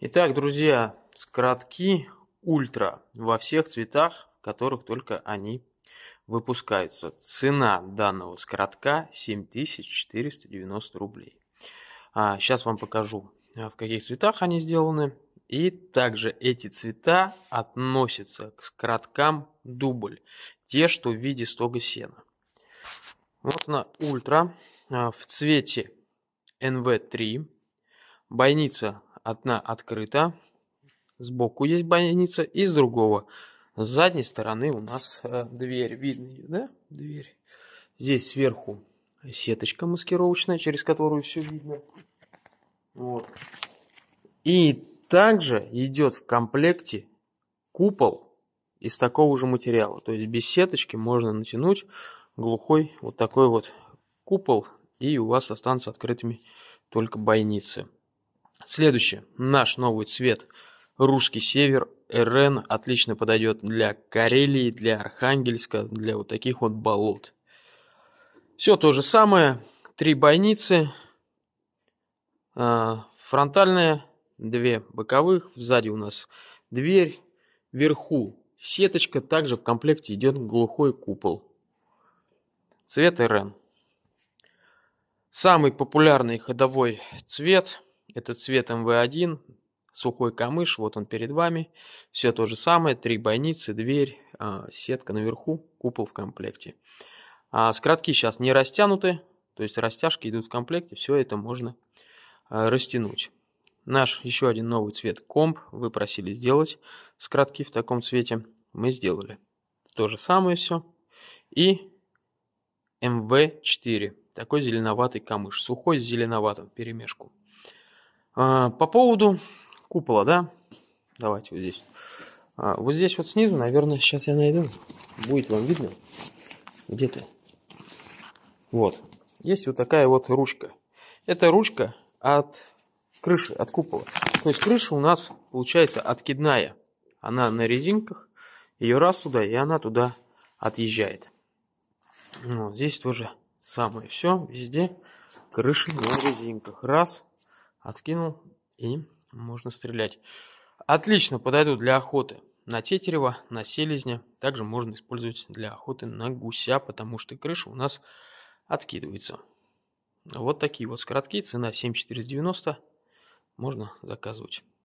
Итак, друзья, скрадки ультра во всех цветах, в которых только они выпускаются. Цена данного скрадка 7490 рублей. А, сейчас вам покажу, а, в каких цветах они сделаны. И также эти цвета относятся к скраткам дубль. Те, что в виде стога сена. Вот она ультра а, в цвете NV3. Бойница Одна открыта, сбоку есть бойница и с другого. С задней стороны у нас э, дверь, видно ее, да? Дверь. Здесь сверху сеточка маскировочная, через которую все видно. Вот. И также идет в комплекте купол из такого же материала. То есть без сеточки можно натянуть глухой вот такой вот купол, и у вас останутся открытыми только бойницы. Следующее. Наш новый цвет. Русский север. РН отлично подойдет для Карелии, для Архангельска, для вот таких вот болот. Все то же самое. Три бойницы. А, фронтальная, две боковых. Сзади у нас дверь. Вверху сеточка. Также в комплекте идет глухой купол. Цвет РН. Самый популярный ходовой цвет – это цвет МВ-1, эм сухой камыш, вот он перед вами. Все то же самое, три бойницы, дверь, а, сетка наверху, купол в комплекте. А скратки сейчас не растянуты, то есть растяжки идут в комплекте, все это можно а, растянуть. Наш еще один новый цвет комп, вы просили сделать скратки в таком цвете, мы сделали. То же самое все. И МВ-4, эм такой зеленоватый камыш, сухой с зеленоватым перемешку. А, по поводу купола, да? Давайте вот здесь. А, вот здесь вот снизу, наверное, сейчас я найду. Будет вам видно. Где ты? Вот. Есть вот такая вот ручка. Это ручка от крыши, от купола. То есть крыша у нас получается откидная. Она на резинках. Ее раз туда, и она туда отъезжает. Ну, вот здесь тоже самое все. Везде крыши на резинках. Раз. Откинул, и можно стрелять. Отлично подойдут для охоты на тетерева, на селезня. Также можно использовать для охоты на гуся, потому что крыша у нас откидывается. Вот такие вот скоротки. Цена 7490. Можно заказывать.